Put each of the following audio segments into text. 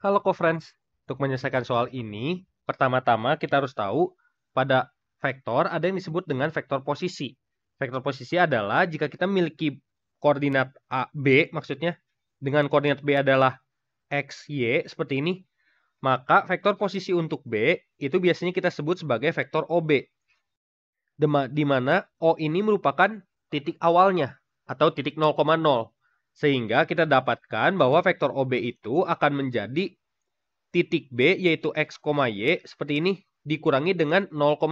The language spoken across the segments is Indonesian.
Halo co-friends, untuk menyelesaikan soal ini, pertama-tama kita harus tahu pada vektor ada yang disebut dengan vektor posisi. Vektor posisi adalah jika kita memiliki koordinat A, B, maksudnya dengan koordinat B adalah X, Y, seperti ini, maka vektor posisi untuk B itu biasanya kita sebut sebagai vektor OB. Di mana O ini merupakan titik awalnya atau titik 0,0. Sehingga kita dapatkan bahwa vektor OB itu akan menjadi titik B yaitu X, Y seperti ini dikurangi dengan 0,0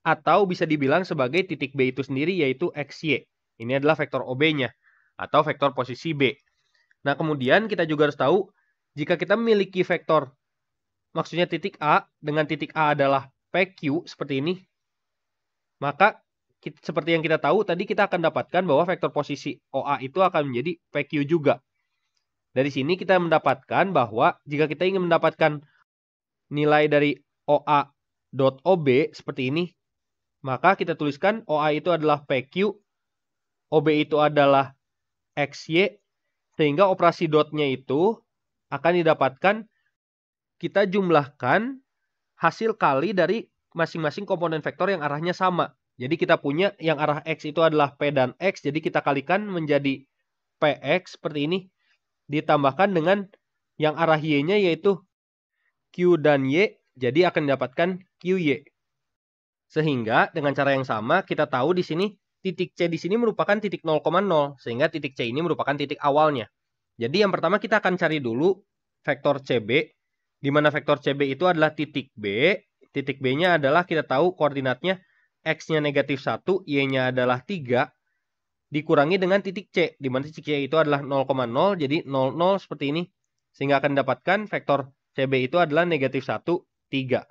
atau bisa dibilang sebagai titik B itu sendiri yaitu X, Y. Ini adalah vektor OB-nya atau vektor posisi B. Nah, kemudian kita juga harus tahu jika kita memiliki vektor maksudnya titik A dengan titik A adalah PQ seperti ini, maka kita, seperti yang kita tahu tadi kita akan dapatkan bahwa vektor posisi OA itu akan menjadi PQ juga. Dari sini kita mendapatkan bahwa jika kita ingin mendapatkan nilai dari OA.OB seperti ini, maka kita tuliskan OA itu adalah PQ, OB itu adalah XY, sehingga operasi dotnya itu akan didapatkan kita jumlahkan hasil kali dari masing-masing komponen vektor yang arahnya sama. Jadi kita punya yang arah X itu adalah P dan X. Jadi kita kalikan menjadi PX seperti ini. Ditambahkan dengan yang arah Y-nya yaitu Q dan Y. Jadi akan didapatkan QY. Sehingga dengan cara yang sama kita tahu di sini titik C di sini merupakan titik 0,0. Sehingga titik C ini merupakan titik awalnya. Jadi yang pertama kita akan cari dulu vektor CB. Di mana vektor CB itu adalah titik B. Titik B-nya adalah kita tahu koordinatnya X-nya negatif 1, Y-nya adalah 3, dikurangi dengan titik C, di mana titik C itu adalah 0,0, jadi 0,0 seperti ini. Sehingga akan dapatkan vektor CB itu adalah negatif 1, 3.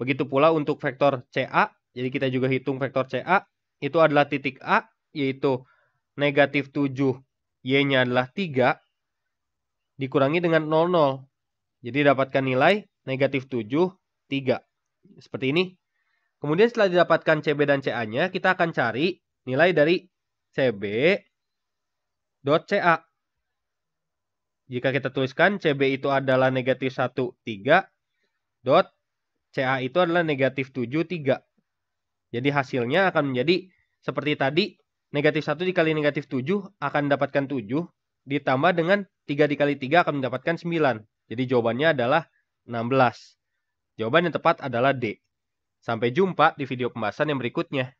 Begitu pula untuk vektor CA, jadi kita juga hitung vektor CA, itu adalah titik A, yaitu negatif 7, Y-nya adalah 3, dikurangi dengan 0,0 Jadi dapatkan nilai negatif 7, 3. Seperti ini Kemudian setelah didapatkan CB dan CA-nya, kita akan cari nilai dari CB dot CA. Jika kita tuliskan CB itu adalah negatif 1, 3, dot CA itu adalah negatif 7, 3. Jadi hasilnya akan menjadi seperti tadi, negatif 1 dikali negatif 7 akan mendapatkan 7, ditambah dengan 3 dikali 3 akan mendapatkan 9. Jadi jawabannya adalah 16. Jawaban yang tepat adalah D. Sampai jumpa di video pembahasan yang berikutnya.